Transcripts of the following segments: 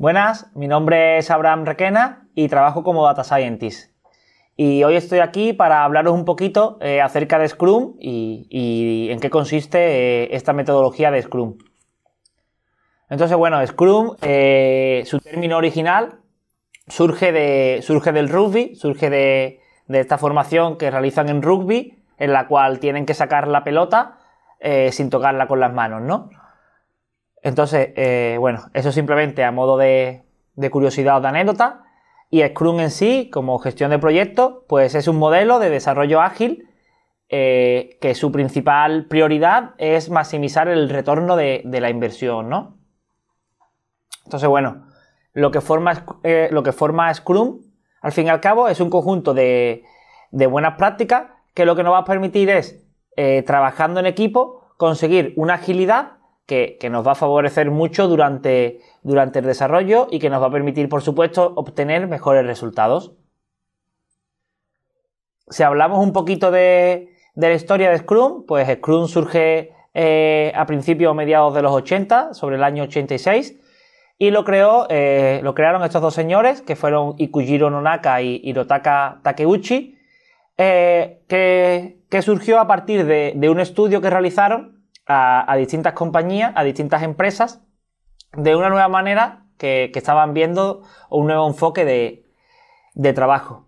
Buenas, mi nombre es Abraham Requena y trabajo como Data Scientist. Y hoy estoy aquí para hablaros un poquito eh, acerca de Scrum y, en qué consiste eh, esta metodología de Scrum. Entonces, bueno, Scrum, eh, su término original surge, de, surge del rugby, surge de, esta formación que realizan en rugby, en la cual tienen que sacar la pelota sin tocarla con las manos, ¿no? Entonces, eh, bueno, eso simplemente a modo de, curiosidad o de anécdota. Y Scrum en sí, como gestión de proyectos, pues es un modelo de desarrollo ágil eh, que su principal prioridad es maximizar el retorno de, la inversión, ¿no? Entonces, bueno, lo que, forma, eh, lo que forma Scrum, al fin y al cabo, es un conjunto de, buenas prácticas que lo que nos va a permitir es, trabajando en equipo, conseguir una agilidad que, nos va a favorecer mucho durante, durante el desarrollo y que nos va a permitir, por supuesto, obtener mejores resultados. Si hablamos un poquito de, la historia de Scrum, pues Scrum surge eh, a principios o mediados de los 80, sobre el año 86, y lo, creó, eh, lo crearon estos dos señores, que fueron Ikujiro Nonaka y Hirotaka Takeuchi, eh, que, surgió a partir de un estudio que realizaron a, distintas compañías, a distintas empresas, de una nueva manera que, estaban viendo un nuevo enfoque de, trabajo.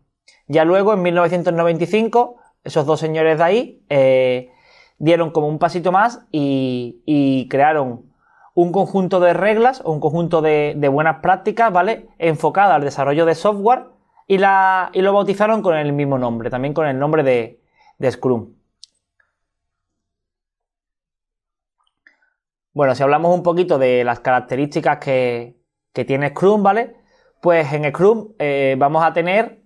Ya luego, en 1995, esos dos señores de ahí eh, dieron como un pasito más y, crearon un conjunto de reglas o un conjunto de, buenas prácticas, ¿vale? Enfocada al desarrollo de software y, lo bautizaron con el mismo nombre, también con el nombre de Scrum. Bueno, si hablamos un poquito de las características que, tiene Scrum, ¿vale? Pues en Scrum eh, vamos a tener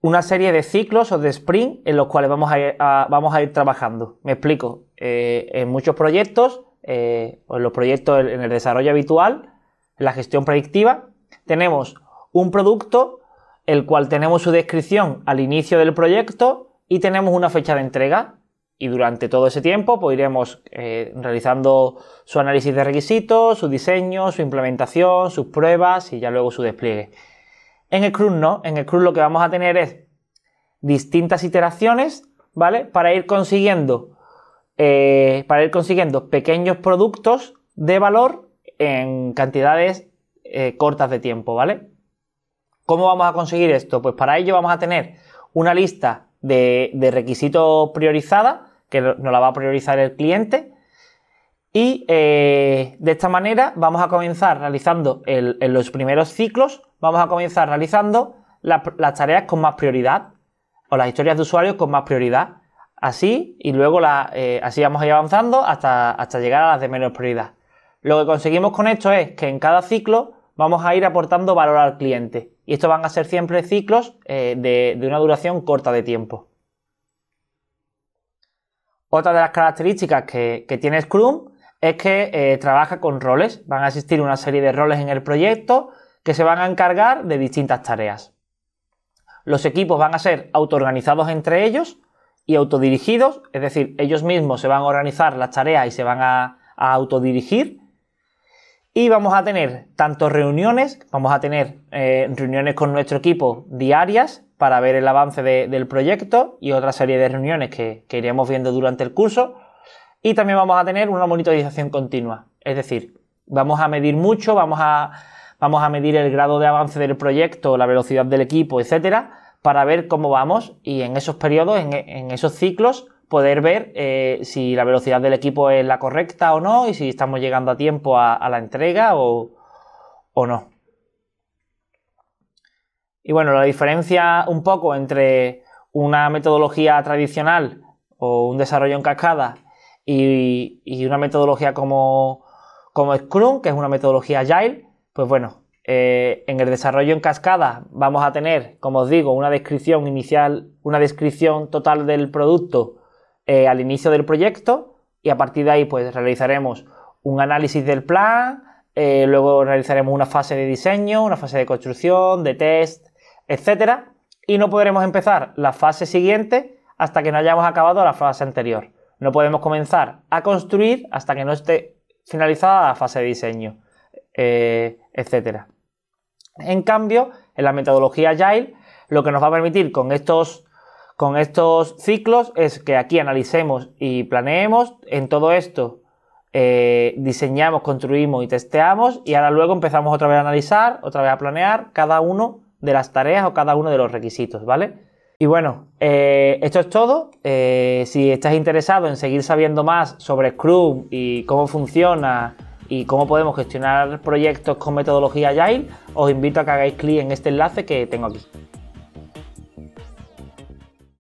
una serie de ciclos o de sprint en los cuales vamos a ir, vamos a ir trabajando. Me explico. Eh, en muchos proyectos, eh, en los proyectos en el desarrollo habitual, en la gestión predictiva, tenemos un producto, el cual tenemos su descripción al inicio del proyecto y tenemos una fecha de entrega. Y durante todo ese tiempo pues, iremos eh, realizando su análisis de requisitos, su diseño, su implementación, sus pruebas y ya luego su despliegue. En el no, en Scrum lo que vamos a tener es distintas iteraciones, ¿vale? Para ir consiguiendo, eh, para ir consiguiendo pequeños productos de valor en cantidades eh, cortas de tiempo, ¿vale? ¿Cómo vamos a conseguir esto? Pues para ello vamos a tener una lista de, de requisitos priorizada que nos la va a priorizar el cliente. Y eh, de esta manera vamos a comenzar realizando en los primeros ciclos, vamos a comenzar realizando las tareas con más prioridad o las historias de usuarios con más prioridad. Así y luego eh, así vamos a ir avanzando hasta, hasta llegar a las de menos prioridad. Lo que conseguimos con esto es que en cada ciclo vamos a ir aportando valor al cliente. Y estos van a ser siempre ciclos eh, de una duración corta de tiempo. Otra de las características que, tiene Scrum es que eh, trabaja con roles. Van a existir una serie de roles en el proyecto que se van a encargar de distintas tareas. Los equipos van a ser autoorganizados entre ellos y autodirigidos, es decir, ellos mismos se van a organizar las tareas y se van a autodirigir y vamos a tener tanto reuniones, vamos a tener eh, reuniones con nuestro equipo diarias para ver el avance del proyecto y otra serie de reuniones que, que iremos viendo durante el curso. Y también vamos a tener una monitorización continua. Es decir, vamos a medir mucho, vamos a, vamos a medir el grado de avance del proyecto, la velocidad del equipo, etcétera, para ver cómo vamos y en esos periodos, en esos ciclos, poder ver eh, si la velocidad del equipo es la correcta o no y si estamos llegando a tiempo a, la entrega o, no. Y bueno, la diferencia un poco entre una metodología tradicional o un desarrollo en cascada y, una metodología como, como Scrum, que es una metodología agile, pues bueno, eh, en el desarrollo en cascada vamos a tener, como os digo, una descripción inicial, una descripción total del producto eh, al inicio del proyecto y a partir de ahí pues realizaremos un análisis del plan, eh, luego realizaremos una fase de diseño, una fase de construcción, de test, etc. Y no podremos empezar la fase siguiente hasta que no hayamos acabado la fase anterior. No podemos comenzar a construir hasta que no esté finalizada la fase de diseño, eh, etc. En cambio, en la metodología Agile, lo que nos va a permitir con estos con estos ciclos es que aquí analicemos y planeemos, en todo esto eh, diseñamos, construimos y testeamos y ahora luego empezamos otra vez a analizar, otra vez a planear cada uno de las tareas o cada uno de los requisitos, ¿vale? Y bueno, eh, esto es todo. Eh, si estás interesado en seguir sabiendo más sobre Scrum y cómo funciona y cómo podemos gestionar proyectos con metodología Agile, os invito a que hagáis clic en este enlace que tengo aquí.